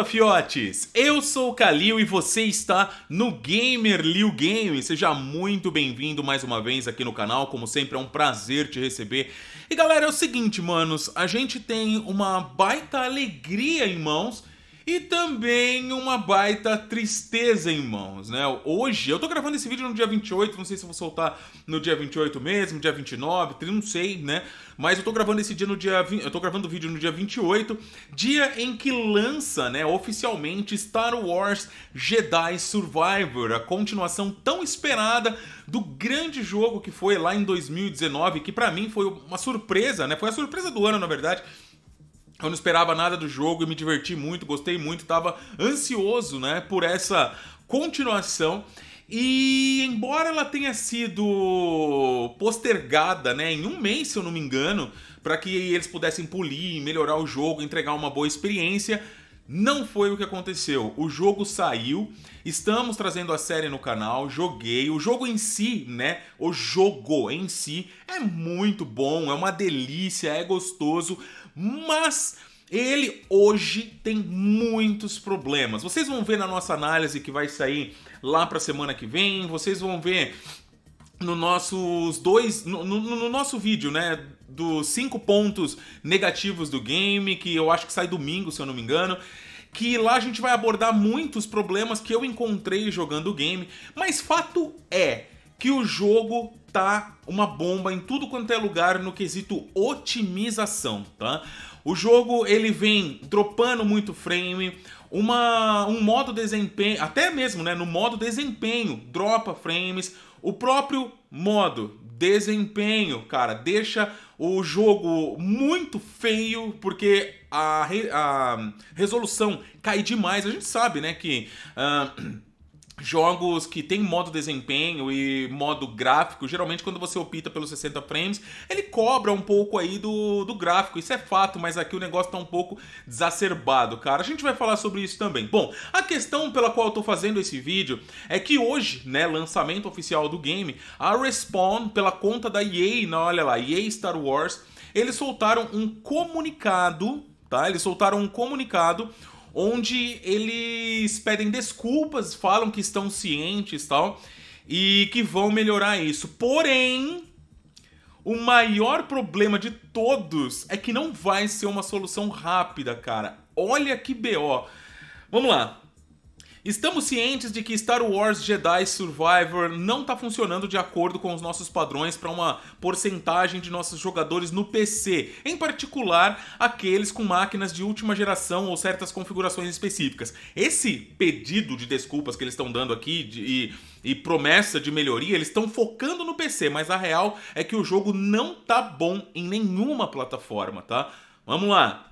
Fala fiotes! Eu sou o Kalil e você está no Gamer Liu Game. Seja muito bem-vindo mais uma vez aqui no canal, como sempre é um prazer te receber. E galera, é o seguinte, manos, a gente tem uma baita alegria em mãos e também uma baita tristeza em mãos, né? Hoje, eu tô gravando esse vídeo no dia 28, não sei se vou soltar no dia 28 mesmo, dia 29, não sei, né? Mas eu tô gravando esse dia no dia 20, eu tô gravando o vídeo no dia 28, dia em que lança, né, oficialmente Star Wars Jedi Survivor, a continuação tão esperada do grande jogo que foi lá em 2019, que para mim foi uma surpresa, né? Foi a surpresa do ano, na verdade eu não esperava nada do jogo e me diverti muito, gostei muito, estava ansioso, né, por essa continuação. E embora ela tenha sido postergada, né, em um mês, se eu não me engano, para que eles pudessem polir, melhorar o jogo, entregar uma boa experiência, não foi o que aconteceu. O jogo saiu, estamos trazendo a série no canal, joguei. O jogo em si, né? O jogo em si é muito bom, é uma delícia, é gostoso mas ele hoje tem muitos problemas. Vocês vão ver na nossa análise que vai sair lá para semana que vem, vocês vão ver no nossos dois no, no, no, nosso vídeo, né, dos cinco pontos negativos do game, que eu acho que sai domingo, se eu não me engano, que lá a gente vai abordar muitos problemas que eu encontrei jogando o game, mas fato é que o jogo tá uma bomba em tudo quanto é lugar no quesito otimização, tá? O jogo ele vem dropando muito frame, uma, um modo desempenho, até mesmo né, no modo desempenho, dropa frames, o próprio modo desempenho, cara, deixa o jogo muito feio, porque a, re, a resolução cai demais. A gente sabe, né, que. Uh, jogos que tem modo desempenho e modo gráfico, geralmente quando você opta pelos 60 frames, ele cobra um pouco aí do, do gráfico. Isso é fato, mas aqui o negócio tá um pouco desacerbado, cara. A gente vai falar sobre isso também. Bom, a questão pela qual eu tô fazendo esse vídeo é que hoje, né, lançamento oficial do game, a Respawn, pela conta da EA, não, né, olha lá, EA Star Wars, eles soltaram um comunicado Tá? Eles soltaram um comunicado onde eles pedem desculpas, falam que estão cientes tal, e que vão melhorar isso. Porém, o maior problema de todos é que não vai ser uma solução rápida, cara. Olha que BO. Vamos lá. Estamos cientes de que Star Wars Jedi Survivor não está funcionando de acordo com os nossos padrões para uma porcentagem de nossos jogadores no PC, em particular aqueles com máquinas de última geração ou certas configurações específicas. Esse pedido de desculpas que eles estão dando aqui de, e, e promessa de melhoria, eles estão focando no PC, mas a real é que o jogo não tá bom em nenhuma plataforma, tá? Vamos lá.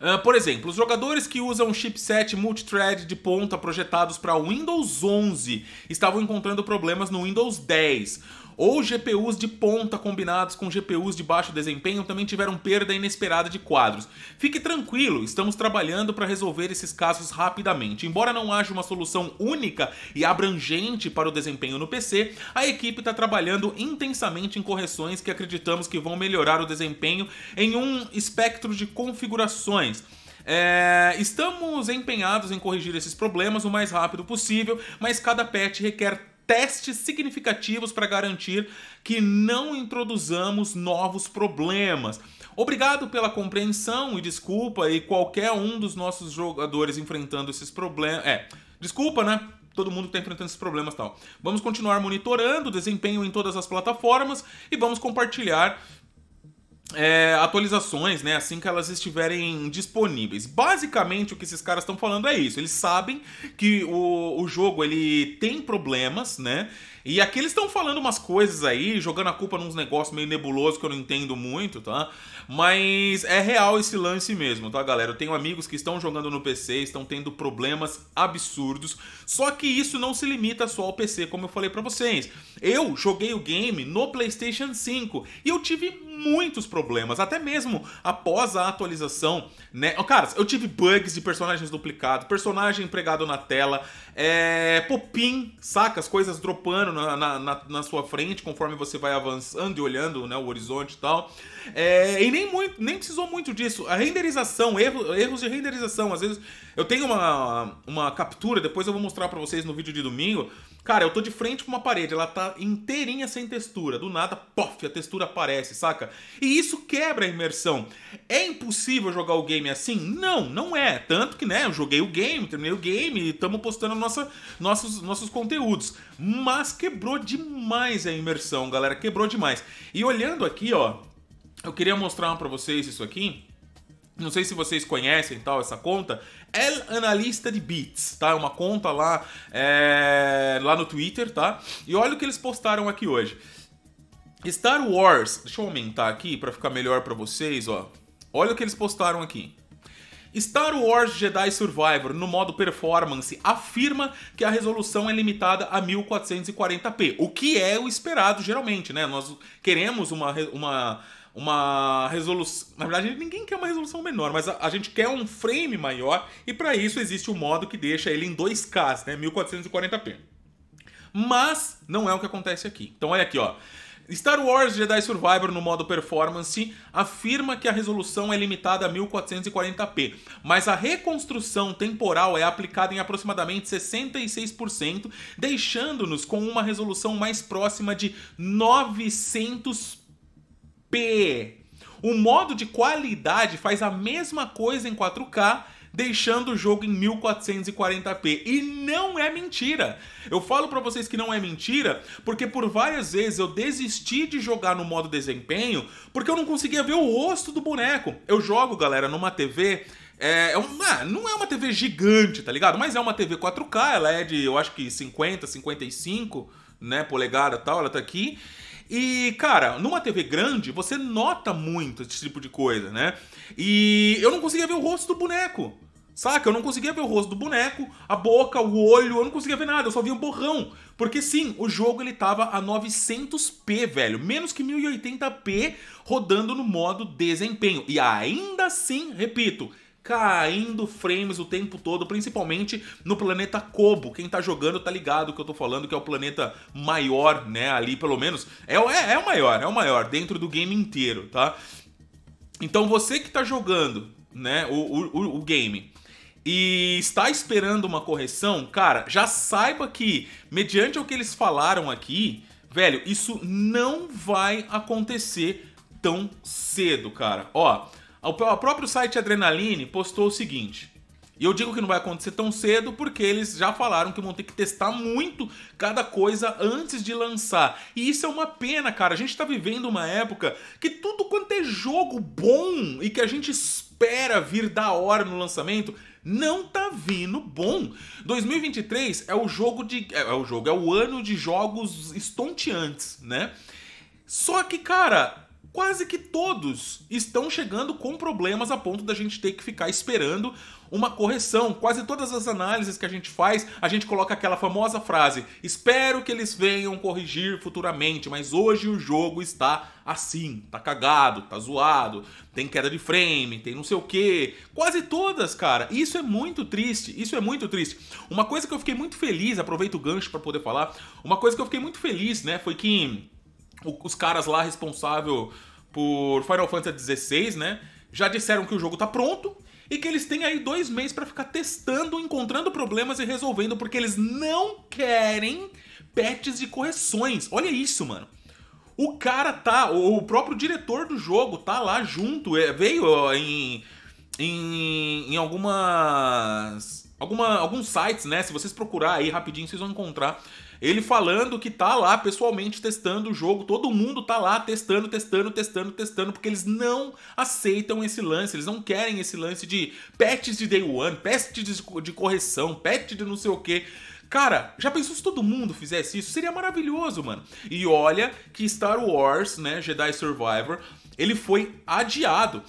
Uh, por exemplo, os jogadores que usam chipset multithread de ponta projetados para Windows 11 estavam encontrando problemas no Windows 10 ou GPUs de ponta combinados com GPUs de baixo desempenho também tiveram perda inesperada de quadros. Fique tranquilo, estamos trabalhando para resolver esses casos rapidamente. Embora não haja uma solução única e abrangente para o desempenho no PC, a equipe está trabalhando intensamente em correções que acreditamos que vão melhorar o desempenho em um espectro de configurações. É, estamos empenhados em corrigir esses problemas o mais rápido possível, mas cada patch requer testes significativos para garantir que não introduzamos novos problemas. Obrigado pela compreensão e desculpa e qualquer um dos nossos jogadores enfrentando esses problemas. É, desculpa, né? Todo mundo está enfrentando esses problemas tal. Vamos continuar monitorando o desempenho em todas as plataformas e vamos compartilhar é, atualizações, né? Assim que elas estiverem disponíveis. Basicamente, o que esses caras estão falando é isso. Eles sabem que o, o jogo ele tem problemas, né? E aqui eles estão falando umas coisas aí, jogando a culpa nos negócios meio nebuloso que eu não entendo muito, tá? Mas é real esse lance mesmo, tá, galera? Eu tenho amigos que estão jogando no PC, estão tendo problemas absurdos. Só que isso não se limita só ao PC, como eu falei para vocês. Eu joguei o game no PlayStation 5 e eu tive muitos problemas, até mesmo após a atualização, né? Cara, eu tive bugs de personagens duplicados, personagem empregado na tela, é, popin, saca? As coisas dropando na, na, na, sua frente conforme você vai avançando e olhando né, o horizonte e tal. É, e nem, muito, nem precisou muito disso. A renderização, erro, erros de renderização. Às vezes eu tenho uma, uma captura, depois eu vou mostrar para vocês no vídeo de domingo Cara, eu tô de frente com uma parede, ela tá inteirinha sem textura. Do nada, pof, a textura aparece, saca? E isso quebra a imersão. É impossível jogar o game assim? Não, não é. Tanto que, né, eu joguei o game, terminei o game e estamos postando nossa, nossos, nossos conteúdos. Mas quebrou demais a imersão, galera. Quebrou demais. E olhando aqui, ó, eu queria mostrar para vocês isso aqui não sei se vocês conhecem tal essa conta, é analista de bits, tá? É uma conta lá, é, lá no Twitter, tá? E olha o que eles postaram aqui hoje. Star Wars, deixa eu aumentar aqui para ficar melhor para vocês, ó. Olha o que eles postaram aqui. Star Wars Jedi Survivor, no modo performance, afirma que a resolução é limitada a 1440p, o que é o esperado geralmente, né? Nós queremos uma, uma, uma resolução. Na verdade, ninguém quer uma resolução menor, mas a, a gente quer um frame maior e para isso existe um modo que deixa ele em 2K, né? 1440p. Mas não é o que acontece aqui. Então olha aqui, ó. Star Wars Jedi Survivor no modo performance afirma que a resolução é limitada a 1440p, mas a reconstrução temporal é aplicada em aproximadamente 66%, deixando-nos com uma resolução mais próxima de 900p. O modo de qualidade faz a mesma coisa em 4K deixando o jogo em 1440p. E não é mentira. Eu falo para vocês que não é mentira, porque por várias vezes eu desisti de jogar no modo desempenho, porque eu não conseguia ver o rosto do boneco. Eu jogo, galera, numa TV é, é uma, ah, não é uma TV gigante, tá ligado? Mas é uma TV 4K, ela é de, eu acho que 50, 55, né, polegada e tal, ela tá aqui. E, cara, numa TV grande, você nota muito esse tipo de coisa, né? E eu não conseguia ver o rosto do boneco. Saca? Eu não conseguia ver o rosto do boneco, a boca, o olho, eu não conseguia ver nada, eu só via o borrão. Porque sim, o jogo ele tava a 900p, velho, menos que 1080p rodando no modo desempenho. E ainda assim, repito, caindo frames o tempo todo, principalmente no planeta Kobo. Quem tá jogando tá ligado que eu tô falando que é o planeta maior, né? Ali pelo menos é, é, é o maior, é o maior dentro do game inteiro, tá? Então você que tá jogando, né, o, o, o game e está esperando uma correção, cara, já saiba que, mediante o que eles falaram aqui, velho, isso não vai acontecer tão cedo, cara. Ó, o próprio site Adrenaline postou o seguinte. E eu digo que não vai acontecer tão cedo porque eles já falaram que vão ter que testar muito cada coisa antes de lançar. E isso é uma pena, cara. A gente tá vivendo uma época que tudo quanto é jogo bom e que a gente espera vir da hora no lançamento, não tá vindo bom. 2023 é o jogo de. É, é, o jogo, é o ano de jogos estonteantes, né? Só que, cara, quase que todos estão chegando com problemas a ponto da gente ter que ficar esperando uma correção. Quase todas as análises que a gente faz, a gente coloca aquela famosa frase: espero que eles venham corrigir futuramente, mas hoje o jogo está assim, tá cagado, tá zoado, tem queda de frame, tem não sei o que. Quase todas, cara. Isso é muito triste. Isso é muito triste. Uma coisa que eu fiquei muito feliz, aproveito o gancho para poder falar. Uma coisa que eu fiquei muito feliz, né, foi que os caras lá responsável por Final Fantasy XVI, né? Já disseram que o jogo tá pronto e que eles têm aí dois meses para ficar testando, encontrando problemas e resolvendo, porque eles não querem patches e correções. Olha isso, mano. O cara tá, o próprio diretor do jogo tá lá junto, é, veio em, em, em algumas, alguma, alguns sites, né? Se vocês procurar aí rapidinho, vocês vão encontrar ele falando que tá lá pessoalmente testando o jogo, todo mundo tá lá testando, testando, testando, testando, porque eles não aceitam esse lance, eles não querem esse lance de patches de day one, patches de correção, patch de não sei o que. Cara, já pensou se todo mundo fizesse isso? Seria maravilhoso, mano. E olha que Star Wars, né, Jedi Survivor, ele foi adiado.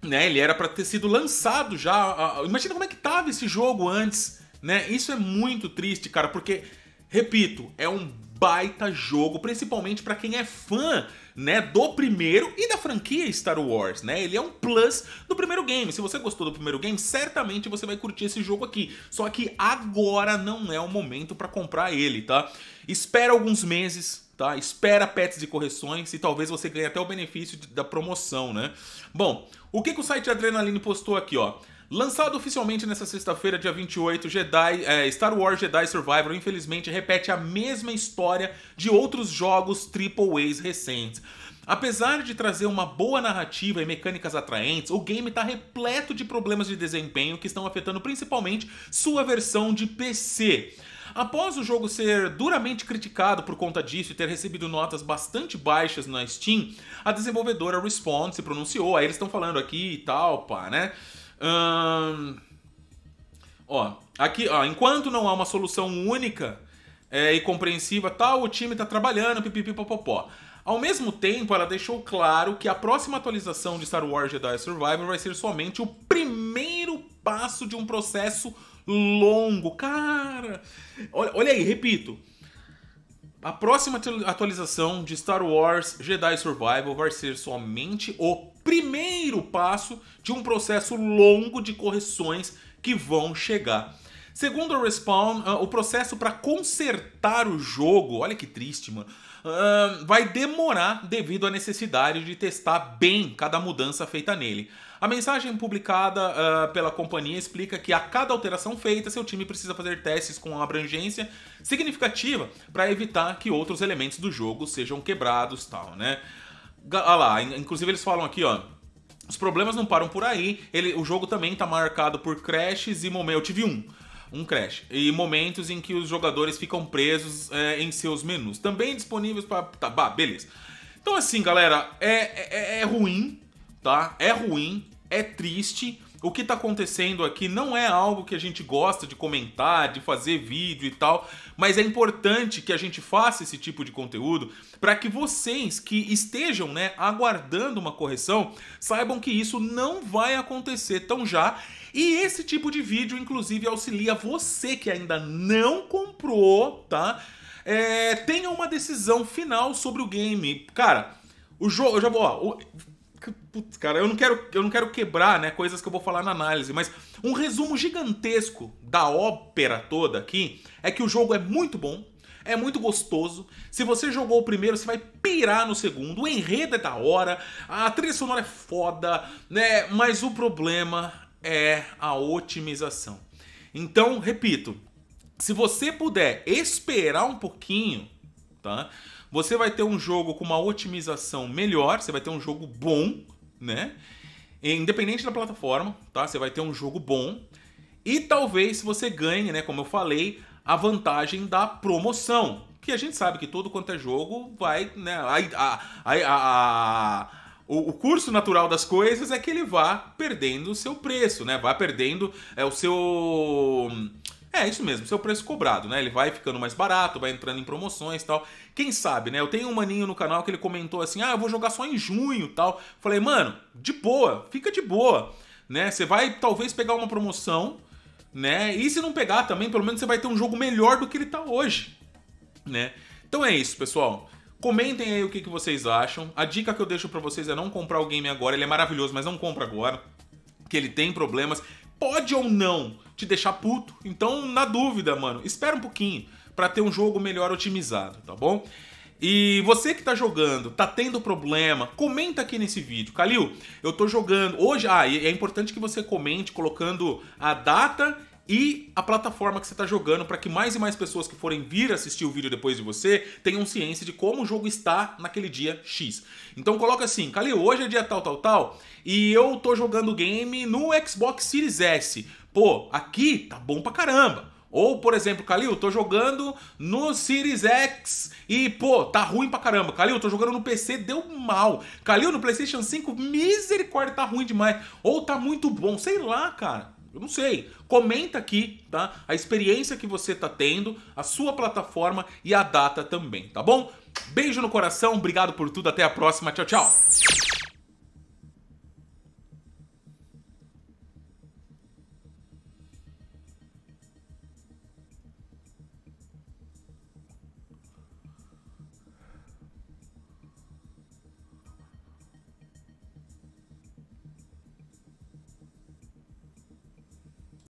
Né, ele era para ter sido lançado já. Imagina como é que tava esse jogo antes, né? Isso é muito triste, cara, porque Repito, é um baita jogo, principalmente para quem é fã, né, do primeiro e da franquia Star Wars, né? Ele é um plus do primeiro game. Se você gostou do primeiro game, certamente você vai curtir esse jogo aqui. Só que agora não é o momento para comprar ele, tá? Espera alguns meses, tá? Espera pets de correções e talvez você ganhe até o benefício da promoção, né? Bom, o que, que o site Adrenaline postou aqui, ó? Lançado oficialmente nesta sexta-feira, dia 28, Jedi, é, Star Wars Jedi Survivor infelizmente repete a mesma história de outros jogos A's recentes. Apesar de trazer uma boa narrativa e mecânicas atraentes, o game está repleto de problemas de desempenho que estão afetando principalmente sua versão de PC. Após o jogo ser duramente criticado por conta disso e ter recebido notas bastante baixas na Steam, a desenvolvedora Respawn se pronunciou, aí eles estão falando aqui e tal, pá, né? Hum, ó, aqui, ó, enquanto não há uma solução única é, e compreensiva, tal, o time está trabalhando, pipipipopopó. Ao mesmo tempo, ela deixou claro que a próxima atualização de Star Wars Jedi Survivor vai ser somente o primeiro passo de um processo longo. Cara, olha, olha aí, repito. A próxima atualização de Star Wars Jedi Survival vai ser somente o primeiro passo de um processo longo de correções que vão chegar. Segundo o Respawn, uh, o processo para consertar o jogo, olha que triste, mano, uh, vai demorar devido à necessidade de testar bem cada mudança feita nele. A mensagem publicada uh, pela companhia explica que a cada alteração feita, seu time precisa fazer testes com abrangência significativa para evitar que outros elementos do jogo sejam quebrados, tal, né? Olha lá, inclusive eles falam aqui, ó. Os problemas não param por aí. Ele, o jogo também tá marcado por crashes e momentos. Eu tive um. Um crash. E momentos em que os jogadores ficam presos é, em seus menus. Também disponíveis para. Tá, bah, beleza. Então, assim, galera, é, é, é, é ruim, tá? É ruim, é triste o que está acontecendo aqui não é algo que a gente gosta de comentar, de fazer vídeo e tal, mas é importante que a gente faça esse tipo de conteúdo para que vocês que estejam né, aguardando uma correção saibam que isso não vai acontecer tão já. E esse tipo de vídeo, inclusive, auxilia você que ainda não comprou, tá? É, tenha uma decisão final sobre o game. Cara, o jogo, eu já vou, ó, putz, cara, eu não quero, eu não quero quebrar, né, coisas que eu vou falar na análise, mas um resumo gigantesco da ópera toda aqui é que o jogo é muito bom, é muito gostoso. Se você jogou o primeiro, você vai pirar no segundo. O enredo é da hora, a trilha sonora é foda, né? Mas o problema é a otimização. Então, repito, se você puder esperar um pouquinho, tá? Você vai ter um jogo com uma otimização melhor, você vai ter um jogo bom, né? Independente da plataforma, tá? Você vai ter um jogo bom. E talvez você ganhe, né, como eu falei, a vantagem da promoção. Que a gente sabe que todo quanto é jogo vai, né, a, a, a, a o, curso natural das coisas é que ele vá perdendo o seu preço, né? Vá perdendo é, o seu é, isso mesmo, seu preço cobrado, né? Ele vai ficando mais barato, vai entrando em promoções e tal. Quem sabe, né? Eu tenho um maninho no canal que ele comentou assim: ah, eu vou jogar só em junho e tal. Falei, mano, de boa, fica de boa, né? Você vai talvez pegar uma promoção, né? E se não pegar também, pelo menos você vai ter um jogo melhor do que ele tá hoje, né? Então é isso, pessoal. Comentem aí o que, que vocês acham. A dica que eu deixo para vocês é não comprar o game agora. Ele é maravilhoso, mas não compra agora que ele tem problemas pode ou não te deixar puto. Então, na dúvida, mano, espera um pouquinho para ter um jogo melhor otimizado, tá bom? E você que tá jogando, tá tendo problema, comenta aqui nesse vídeo. Calil, eu tô jogando hoje. Ah, é importante que você comente colocando a data e a plataforma que você está jogando para que mais e mais pessoas que forem vir assistir o vídeo depois de você tenham ciência de como o jogo está naquele dia X. Então coloca assim, Calil, hoje é dia tal, tal, tal, e eu tô jogando o game no Xbox Series S. Pô, aqui tá bom pra caramba. Ou, por exemplo, Calil, tô jogando no Series X e, pô, tá ruim pra caramba. Calil, tô jogando no PC, deu mal. Calil, no PlayStation 5, misericórdia, tá ruim demais. Ou tá muito bom, sei lá, cara. Eu não sei. Comenta aqui, tá? A experiência que você tá tendo, a sua plataforma e a data também, tá bom? Beijo no coração, obrigado por tudo, até a próxima. Tchau, tchau.